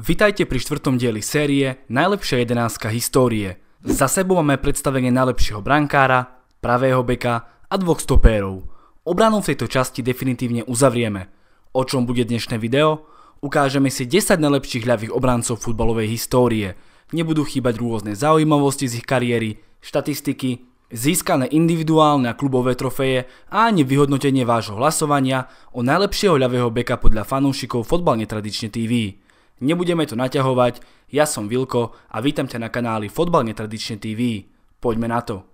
Vitajte pri štvrtom dieli série Najlepšia jedenáctka histórie. Za sebou máme predstavenie najlepšieho brankára, pravého beka a dvoch stopérov. Obranu v tejto časti definitívne uzavrieme. O čom bude dnešné video? Ukážeme si 10 najlepších ľavých obrancov futbalovej histórie. Nebudú chýbať rôzne zaujímavosti z ich kariéry, štatistiky, získané individuálne a klubové trofeje a ani vyhodnotenie vášho hlasovania o najlepšieho ľavého beka podľa fanúšikov Fotbal netradične TV. Nebudeme to naťahovať, ja som Vilko a vítam ťa na kanáli Fotbal netradične TV. Poďme na to.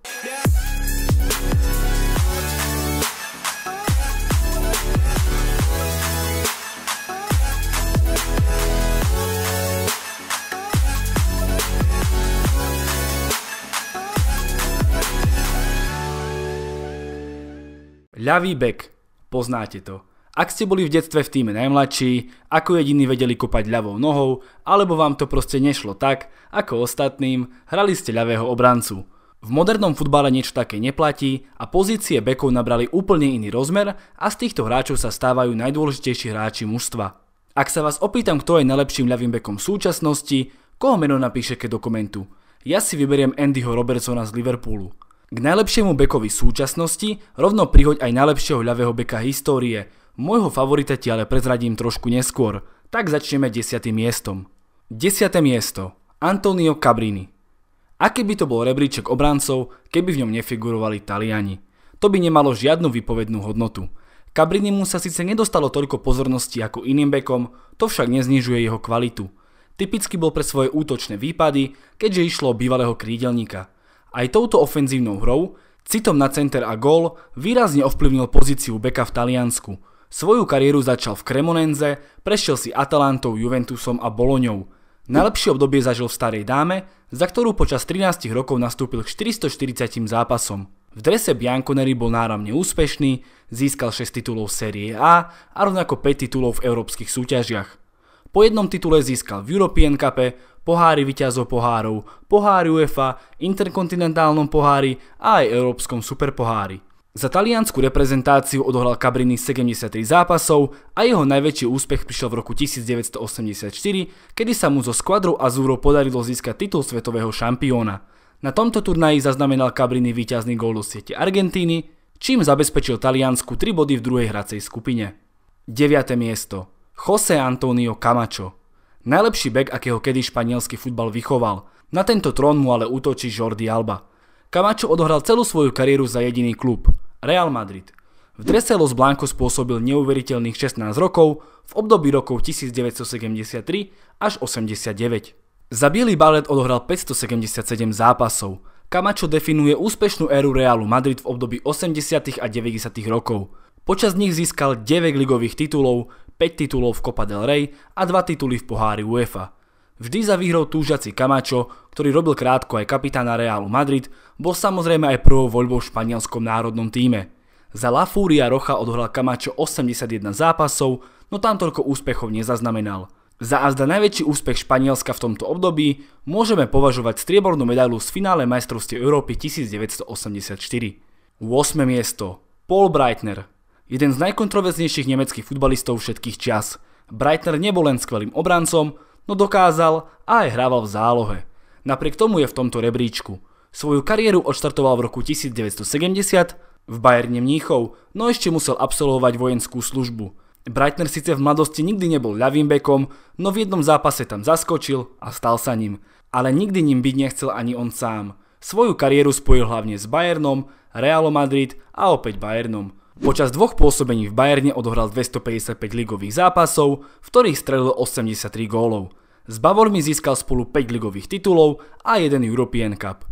Ľavý bek, poznáte to. Ak ste boli v detstve v týme najmladší, ako jediní vedeli kopať ľavou nohou, alebo vám to proste nešlo tak, ako ostatným, hrali ste ľavého obrancu. V modernom futbale niečo také neplatí a pozície bekov nabrali úplne iný rozmer a z týchto hráčov sa stávajú najdôležitejší hráči mužstva. Ak sa vás opýtam, kto je najlepším ľavým bekom v súčasnosti, koho meno napíše do komentu? Ja si vyberiem Andyho Robertsona z Liverpoolu. K najlepšiemu bekovi súčasnosti rovno prihoď aj najlepšieho ľavého beka histórie, Môjho favorita ti ale prezradím trošku neskôr, tak začneme desiatým miestom. Desiaté miesto. Antonio Cabrini. Aký by to bol rebríček obrancov, keby v ňom nefigurovali Taliani? To by nemalo žiadnu vypovednú hodnotu. Cabrini mu sa síce nedostalo toľko pozornosti ako iným bekom, to však neznižuje jeho kvalitu. Typicky bol pre svoje útočné výpady, keďže išlo o bývalého krídelníka. Aj touto ofenzívnou hrou, citom na center a gól, výrazne ovplyvnil pozíciu beka v Taliansku – Svoju kariéru začal v Cremonenze, prešiel si Atalantou, Juventusom a Boloňou. Najlepšie obdobie zažil v Starej dáme, za ktorú počas 13 rokov nastúpil k 440 zápasom. V drese Bianconeri bol náramne úspešný, získal 6 titulov série A a rovnako 5 titulov v európskych súťažiach. Po jednom titule získal v European Cup, pohári vyťazov pohárov, pohári UEFA, interkontinentálnom pohári a aj európskom superpohári. Za taliansku reprezentáciu odohral Cabrini 73 zápasov a jeho najväčší úspech prišiel v roku 1984, kedy sa mu zo skvadrou Azuro podarilo získať titul svetového šampióna. Na tomto turnaji zaznamenal Cabrini víťazný gól do siete Argentíny, čím zabezpečil Taliansku 3 body v druhej hracej skupine. 9. miesto Jose Antonio Camacho Najlepší bek, akého kedy španielský futbal vychoval. Na tento trón mu ale útočí Jordi Alba. Camacho odohral celú svoju kariéru za jediný klub – Real Madrid. V drese Los Blanco spôsobil neuveriteľných 16 rokov v období rokov 1973 až 89. Za Bielý balet odohral 577 zápasov. Kamačo definuje úspešnú éru Realu Madrid v období 80. a 90. rokov. Počas nich získal 9 ligových titulov, 5 titulov v Copa del Rey a 2 tituly v pohári UEFA. Vždy za výhrou túžiaci Camacho, ktorý robil krátko aj kapitána Realu Madrid, bol samozrejme aj prvou voľbou v španielskom národnom týme. Za La Furia Rocha odhral Camacho 81 zápasov, no tam toľko úspechov nezaznamenal. Za azda najväčší úspech Španielska v tomto období môžeme považovať striebornú medailu z finále majstrovstie Európy 1984. 8. miesto Paul Breitner Jeden z najkontroverznejších nemeckých futbalistov všetkých čas. Breitner nebol len skvelým obrancom, no dokázal a aj hrával v zálohe. Napriek tomu je v tomto rebríčku. Svoju kariéru odštartoval v roku 1970 v bajerne Mníchov, no ešte musel absolvovať vojenskú službu. Breitner síce v mladosti nikdy nebol ľavým bekom, no v jednom zápase tam zaskočil a stal sa ním. Ale nikdy ním byť nechcel ani on sám. Svoju kariéru spojil hlavne s Bayernom, Realom Madrid a opäť Bayernom. Počas dvoch pôsobení v Bajerne odohral 255 ligových zápasov, v ktorých strelil 83 gólov. S Bavormi získal spolu 5 ligových titulov a jeden European Cup.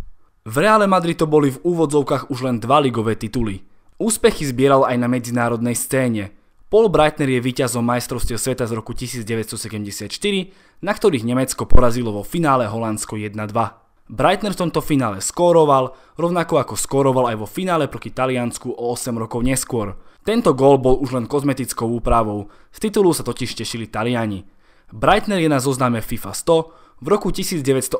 V Reále Madrid to boli v úvodzovkách už len dva ligové tituly. Úspechy zbieral aj na medzinárodnej scéne. Paul Breitner je víťazom majstrovstiev sveta z roku 1974, na ktorých Nemecko porazilo vo finále Holandsko 1-2. Breitner v tomto finále skóroval, rovnako ako skóroval aj vo finále proti Taliansku o 8 rokov neskôr. Tento gól bol už len kozmetickou úpravou, z titulu sa totiž tešili Taliani. Breitner je na zozname FIFA 100, v roku 1981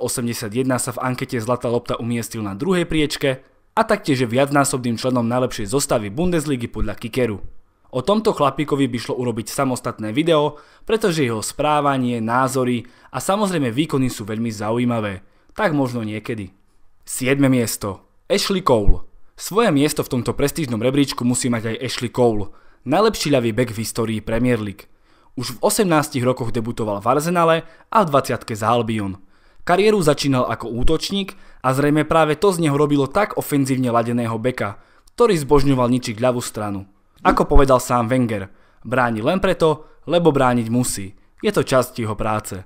sa v ankete Zlatá lopta umiestnil na druhej priečke a taktiež je viacnásobným členom najlepšej zostavy Bundesligy podľa Kikeru. O tomto chlapíkovi by šlo urobiť samostatné video, pretože jeho správanie, názory a samozrejme výkony sú veľmi zaujímavé tak možno niekedy. 7. miesto. Ashley Cole. Svoje miesto v tomto prestížnom rebríčku musí mať aj Ashley Cole, najlepší ľavý back v histórii Premier League. Už v 18 rokoch debutoval v Arsenale a v 20 za Albion. Kariéru začínal ako útočník a zrejme práve to z neho robilo tak ofenzívne ladeného beka, ktorý zbožňoval ničiť ľavú stranu. Ako povedal sám Wenger, bráni len preto, lebo brániť musí. Je to časť jeho práce.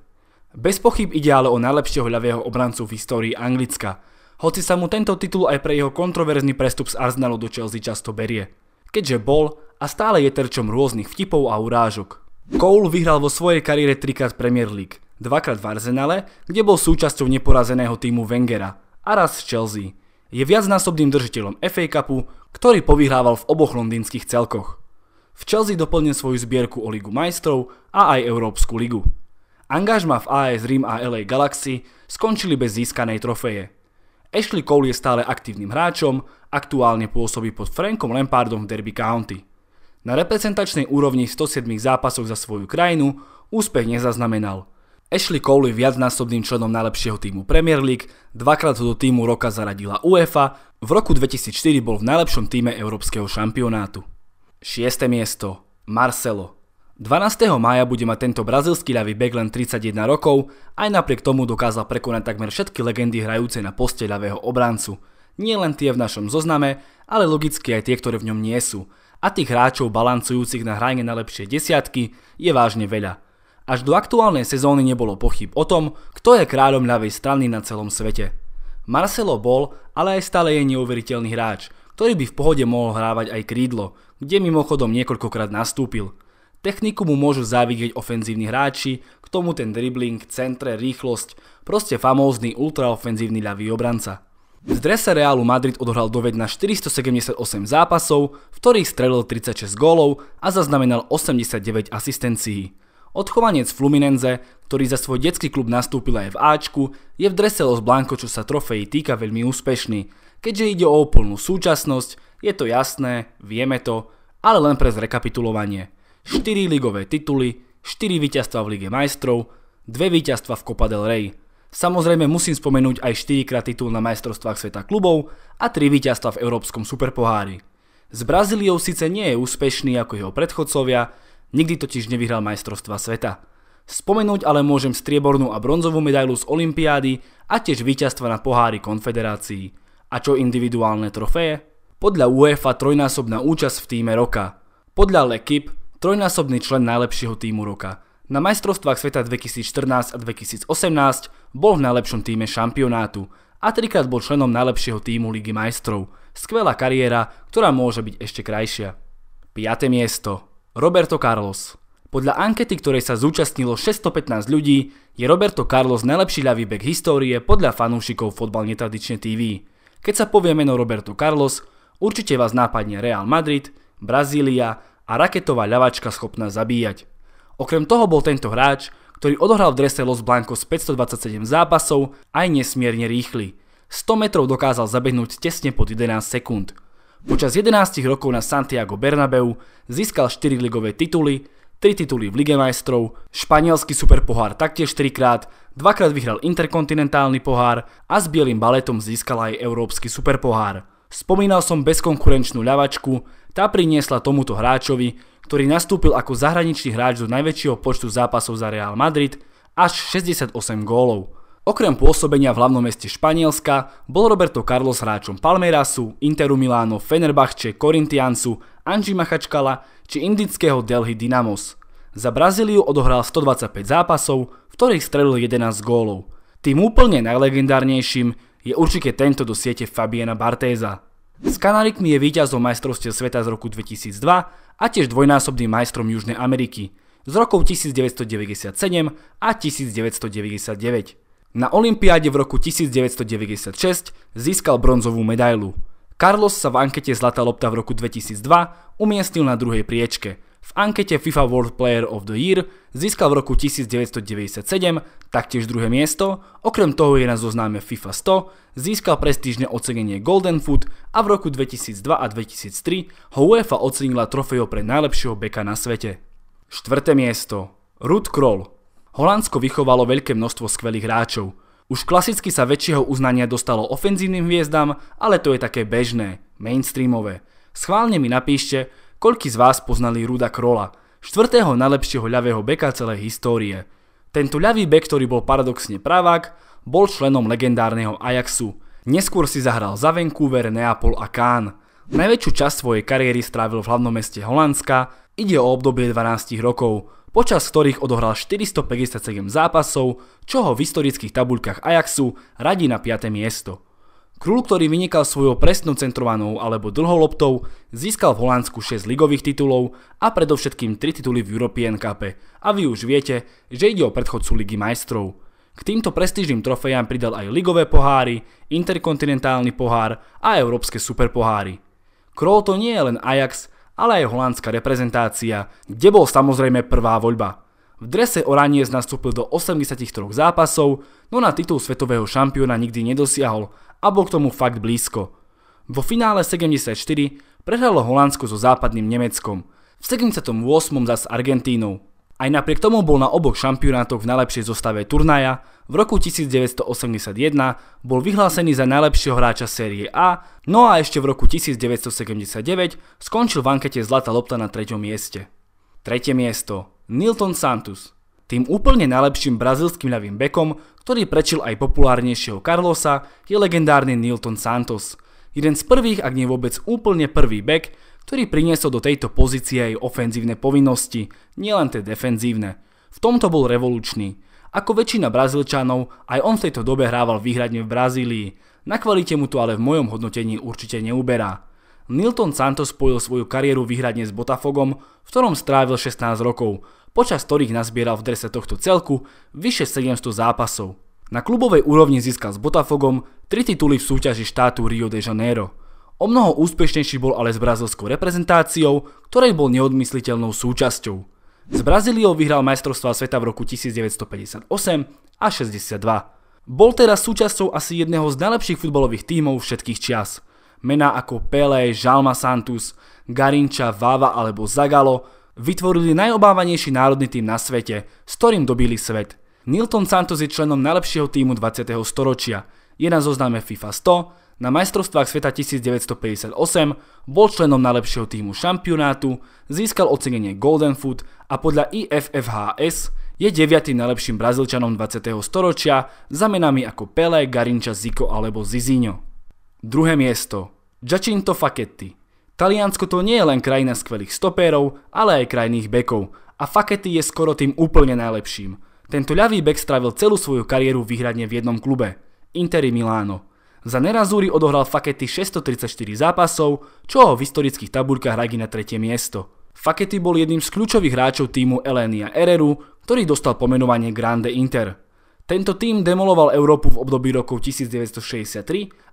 Bez pochyb ide ale o najlepšieho ľavého obrancu v histórii Anglicka, hoci sa mu tento titul aj pre jeho kontroverzný prestup z Arsenalu do Chelsea často berie, keďže bol a stále je terčom rôznych vtipov a urážok. Cole vyhral vo svojej kariére trikrát Premier League, dvakrát v Arsenale, kde bol súčasťou neporazeného týmu Wengera a raz z Chelsea. Je viacnásobným držiteľom FA Cupu, ktorý povyhrával v oboch londýnskych celkoch. V Chelsea doplnil svoju zbierku o Ligu majstrov a aj Európsku ligu. Angažma v AS Rim a LA Galaxy skončili bez získanej trofeje. Ashley Cole je stále aktívnym hráčom, aktuálne pôsobí pod Frankom Lampardom v Derby County. Na reprezentačnej úrovni v 107 zápasoch za svoju krajinu úspech nezaznamenal – Ashley Cole je viacnásobným členom najlepšieho týmu Premier League, dvakrát ho do týmu roka zaradila UEFA, v roku 2004 bol v najlepšom týme európskeho šampionátu. 6. miesto Marcelo 12. mája bude mať tento brazilský ľavý bek len 31 rokov, aj napriek tomu dokázal prekonať takmer všetky legendy hrajúce na poste ľavého obrancu. Nie len tie v našom zozname, ale logicky aj tie, ktoré v ňom nie sú. A tých hráčov balancujúcich na hrajne na lepšie desiatky je vážne veľa. Až do aktuálnej sezóny nebolo pochyb o tom, kto je kráľom ľavej strany na celom svete. Marcelo bol, ale aj stále je neuveriteľný hráč, ktorý by v pohode mohol hrávať aj krídlo, kde mimochodom niekoľkokrát nastúpil – Techniku mu môžu závidieť ofenzívni hráči, k tomu ten dribbling, centre, rýchlosť, proste famózny ultraofenzívny ľavý obranca. V drese Realu Madrid odohral doved na 478 zápasov, v ktorých strelil 36 gólov a zaznamenal 89 asistencií. Odchovanec Fluminense, ktorý za svoj detský klub nastúpil aj v Ačku, je v drese Los Blanco, čo sa trofejí týka veľmi úspešný. Keďže ide o úplnú súčasnosť, je to jasné, vieme to, ale len pre zrekapitulovanie – 4 ligové tituly, 4 víťazstva v Lige majstrov, 2 víťazstva v Copa del Rey. Samozrejme musím spomenúť aj 4 krát titul na majstrovstvách sveta klubov a 3 víťazstva v Európskom superpohári. S Brazíliou síce nie je úspešný ako jeho predchodcovia, nikdy totiž nevyhral majstrovstva sveta. Spomenúť ale môžem striebornú a bronzovú medailu z Olympiády a tiež víťazstva na pohári konfederácií. A čo individuálne trofeje? Podľa UEFA trojnásobná účasť v týme roka. Podľa L'Equipe trojnásobný člen najlepšieho týmu roka. Na majstrovstvách sveta 2014 a 2018 bol v najlepšom týme šampionátu a trikrát bol členom najlepšieho týmu Ligy majstrov. Skvelá kariéra, ktorá môže byť ešte krajšia. 5. miesto. Roberto Carlos. Podľa ankety, ktorej sa zúčastnilo 615 ľudí, je Roberto Carlos najlepší ľavý bek histórie podľa fanúšikov Fotbal netradične TV. Keď sa povie meno Roberto Carlos, určite vás nápadne Real Madrid, Brazília, a raketová ľavačka schopná zabíjať. Okrem toho bol tento hráč, ktorý odohral v drese Los Blancos 527 zápasov aj nesmierne rýchly. 100 metrov dokázal zabehnúť tesne pod 11 sekúnd. Počas 11 rokov na Santiago Bernabeu získal 4 ligové tituly, 3 tituly v Lige majstrov, španielský superpohár taktiež 3 krát, dvakrát vyhral interkontinentálny pohár a s bielým baletom získal aj európsky superpohár. Spomínal som bezkonkurenčnú ľavačku, tá priniesla tomuto hráčovi, ktorý nastúpil ako zahraničný hráč do najväčšieho počtu zápasov za Real Madrid, až 68 gólov. Okrem pôsobenia v hlavnom meste Španielska bol Roberto Carlos hráčom Palmeirasu, Interu Miláno, Fenerbahče, Korintiancu, Anži Machačkala či indického Delhi Dynamos. Za Brazíliu odohral 125 zápasov, v ktorých strelil 11 gólov. Tým úplne najlegendárnejším je určite tento do siete Fabiena Bartéza. S Kanarikmi je víťazom majstrovstiev sveta z roku 2002 a tiež dvojnásobným majstrom Južnej Ameriky z rokov 1997 a 1999. Na Olympiáde v roku 1996 získal bronzovú medailu. Carlos sa v ankete Zlatá lopta v roku 2002 umiestnil na druhej priečke – v ankete FIFA World Player of the Year získal v roku 1997 taktiež druhé miesto, okrem toho je na zozname FIFA 100, získal prestížne ocenenie Golden Foot a v roku 2002 a 2003 ho UEFA ocenila trofejou pre najlepšieho beka na svete. Štvrté miesto. Ruud Kroll. Holandsko vychovalo veľké množstvo skvelých hráčov. Už klasicky sa väčšieho uznania dostalo ofenzívnym hviezdam, ale to je také bežné, mainstreamové. Schválne mi napíšte, Koľký z vás poznali Ruda Krola, štvrtého najlepšieho ľavého beka celej histórie? Tento ľavý bek, ktorý bol paradoxne pravák, bol členom legendárneho Ajaxu. Neskôr si zahral za Vancouver, Neapol a Cannes. Najväčšiu časť svojej kariéry strávil v hlavnom meste Holandska, ide o obdobie 12 rokov, počas ktorých odohral 457 zápasov, čo ho v historických tabuľkách Ajaxu radí na 5. miesto. Krul, ktorý vynikal svojou presnou centrovanou alebo loptou, získal v Holandsku 6 ligových titulov a predovšetkým 3 tituly v European Cup a vy už viete, že ide o predchodcu Ligy majstrov. K týmto prestížnym trofejám pridal aj ligové poháry, interkontinentálny pohár a európske superpoháry. Krol to nie je len Ajax, ale aj holandská reprezentácia, kde bol samozrejme prvá voľba. V drese Oraniec nastúpil do 83 zápasov, no na titul svetového šampióna nikdy nedosiahol a bol k tomu fakt blízko. Vo finále 74 prehralo Holandsko so západným Nemeckom, v 78. zas Argentínou. Aj napriek tomu bol na oboch šampionátoch v najlepšej zostave turnaja, v roku 1981 bol vyhlásený za najlepšieho hráča série A, no a ešte v roku 1979 skončil v ankete Zlatá lopta na treťom mieste. Tretie miesto Nilton Santos. Tým úplne najlepším brazilským ľavým bekom, ktorý prečil aj populárnejšieho Carlosa, je legendárny Nilton Santos. Jeden z prvých, ak nie vôbec úplne prvý bek, ktorý priniesol do tejto pozície aj ofenzívne povinnosti, nielen tie defenzívne. V tomto bol revolučný. Ako väčšina Brazílčanov, aj on v tejto dobe hrával výhradne v Brazílii. Na kvalite mu to ale v mojom hodnotení určite neuberá. Nilton Santos spojil svoju kariéru výhradne s Botafogom, v ktorom strávil 16 rokov – počas ktorých nazbieral v drese tohto celku vyše 700 zápasov. Na klubovej úrovni získal s Botafogom tri tituly v súťaži štátu Rio de Janeiro. O mnoho úspešnejší bol ale s brazilskou reprezentáciou, ktorej bol neodmysliteľnou súčasťou. S Brazíliou vyhral majstrovstvá sveta v roku 1958 a 62. Bol teraz súčasťou asi jedného z najlepších futbalových tímov všetkých čias. Mená ako Pelé, Žalma Santus, Garinča, Váva alebo Zagalo vytvorili najobávanejší národný tým na svete, s ktorým dobili svet. Nilton Santos je členom najlepšieho týmu 20. storočia. Je na zozname FIFA 100, na majstrovstvách sveta 1958 bol členom najlepšieho týmu šampionátu, získal ocenenie Golden Foot a podľa IFFHS je deviatým najlepším brazilčanom 20. storočia za menami ako Pelé, Garinča, Zico alebo Zizinho. Druhé miesto. Giacinto Facchetti Taliansko to nie je len krajina skvelých stopérov, ale aj krajných bekov a Fakety je skoro tým úplne najlepším. Tento ľavý bek stravil celú svoju kariéru výhradne v jednom klube, Interi Miláno. Za Nerazúri odohral Fakety 634 zápasov, čo ho v historických tabuľkách radí na tretie miesto. Fakety bol jedným z kľúčových hráčov týmu Elenia Ereru, ktorý dostal pomenovanie Grande Inter. Tento tým demoloval Európu v období rokov 1963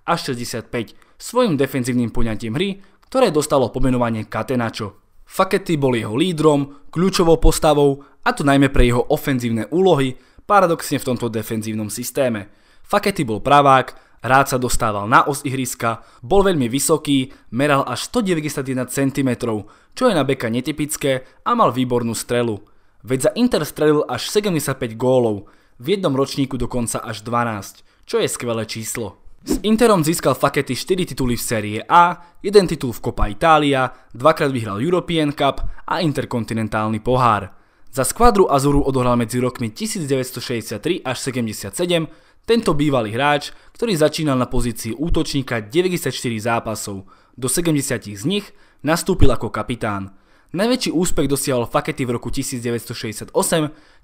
až 65 svojim defenzívnym poňatím hry, ktoré dostalo pomenovanie katenačo. Fakety bol jeho lídrom, kľúčovou postavou, a to najmä pre jeho ofenzívne úlohy, paradoxne v tomto defenzívnom systéme. Fakety bol pravák, rád sa dostával na os ihriska, bol veľmi vysoký, meral až 191 cm, čo je na beka netypické a mal výbornú strelu. Veď za Inter strelil až 75 gólov, v jednom ročníku dokonca až 12, čo je skvelé číslo. S Interom získal Fakety 4 tituly v série A, 1 titul v Copa Italia, dvakrát vyhral European Cup a interkontinentálny pohár. Za skvadru Azuru odohral medzi rokmi 1963 až 77 tento bývalý hráč, ktorý začínal na pozícii útočníka 94 zápasov, do 70 z nich nastúpil ako kapitán. Najväčší úspech dosiahol Fakety v roku 1968,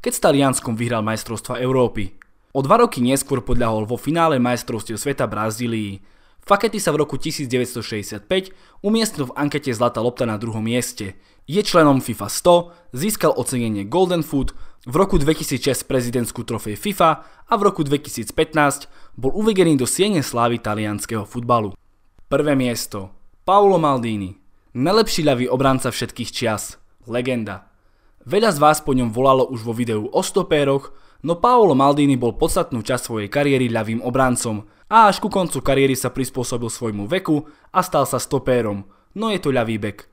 keď s Talianskom vyhral majstrovstva Európy. O dva roky neskôr podľahol vo finále majstrovstiev sveta Brazílii. Fakety sa v roku 1965 umiestnil v ankete Zlatá lopta na druhom mieste. Je členom FIFA 100, získal ocenenie Golden Food, v roku 2006 prezidentskú trofej FIFA a v roku 2015 bol uvedený do siene slávy talianského futbalu. Prvé miesto. Paolo Maldini. Najlepší ľavý obranca všetkých čias. Legenda. Veľa z vás po ňom volalo už vo videu o stopéroch, no Paolo Maldini bol podstatnú časť svojej kariéry ľavým obrancom a až ku koncu kariéry sa prispôsobil svojmu veku a stal sa stopérom, no je to ľavý bek.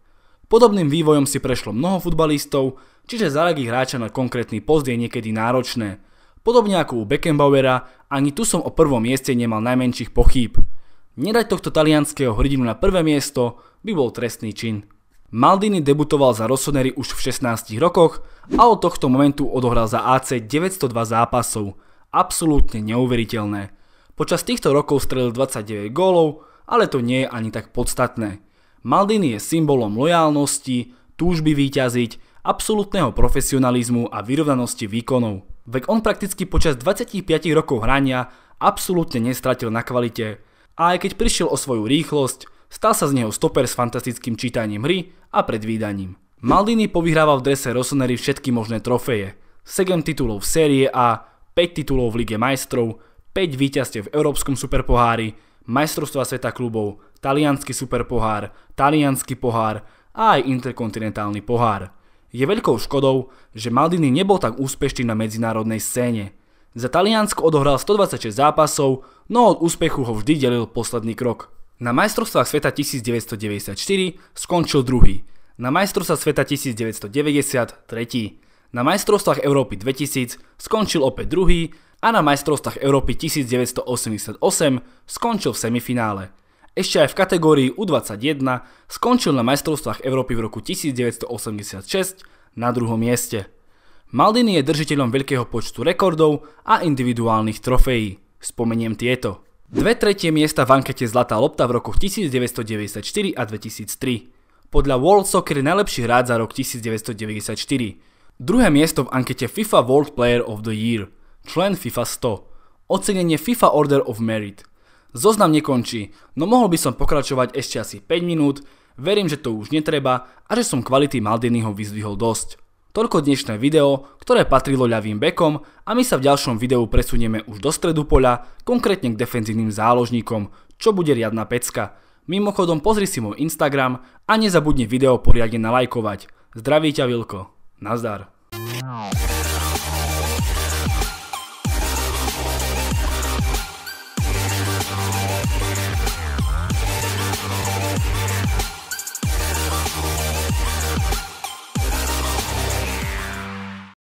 Podobným vývojom si prešlo mnoho futbalistov, čiže zaradiť hráča na konkrétny post je niekedy náročné. Podobne ako u Beckenbauera, ani tu som o prvom mieste nemal najmenších pochýb. Nedať tohto talianského hrdinu na prvé miesto by bol trestný čin. Maldini debutoval za Rossoneri už v 16 rokoch a od tohto momentu odohral za AC 902 zápasov. Absolútne neuveriteľné. Počas týchto rokov strelil 29 gólov, ale to nie je ani tak podstatné. Maldini je symbolom lojálnosti, túžby výťaziť, absolútneho profesionalizmu a vyrovnanosti výkonov. Vek on prakticky počas 25 rokov hrania absolútne nestratil na kvalite. A aj keď prišiel o svoju rýchlosť, Stal sa z neho stoper s fantastickým čítaním hry a predvídaním. Maldini povyhrával v drese Rossoneri všetky možné trofeje. 7 titulov v série A, 5 titulov v Lige majstrov, 5 víťazstiev v Európskom superpohári, majstrovstva sveta klubov, talianský superpohár, talianský pohár a aj interkontinentálny pohár. Je veľkou škodou, že Maldini nebol tak úspešný na medzinárodnej scéne. Za Taliansko odohral 126 zápasov, no od úspechu ho vždy delil posledný krok. Na majstrovstvách sveta 1994 skončil druhý, na majstrovstvách sveta 1990 tretí, na majstrovstvách Európy 2000 skončil opäť druhý a na majstrovstvách Európy 1988 skončil v semifinále. Ešte aj v kategórii U21 skončil na majstrovstvách Európy v roku 1986 na druhom mieste. Maldini je držiteľom veľkého počtu rekordov a individuálnych trofejí. Spomeniem tieto. Dve tretie miesta v ankete Zlatá lopta v rokoch 1994 a 2003. Podľa World Soccer najlepší hráč za rok 1994. Druhé miesto v ankete FIFA World Player of the Year. Člen FIFA 100. Ocenenie FIFA Order of Merit. Zoznam nekončí, no mohol by som pokračovať ešte asi 5 minút, verím, že to už netreba a že som kvality Maldiniho vyzvihol dosť. Toľko dnešné video, ktoré patrilo ľavým bekom a my sa v ďalšom videu presunieme už do stredu poľa, konkrétne k defenzívnym záložníkom, čo bude riadna pecka. Mimochodom pozri si môj Instagram a nezabudni video poriadne nalajkovať. Zdraví ťa Vilko. Nazdar.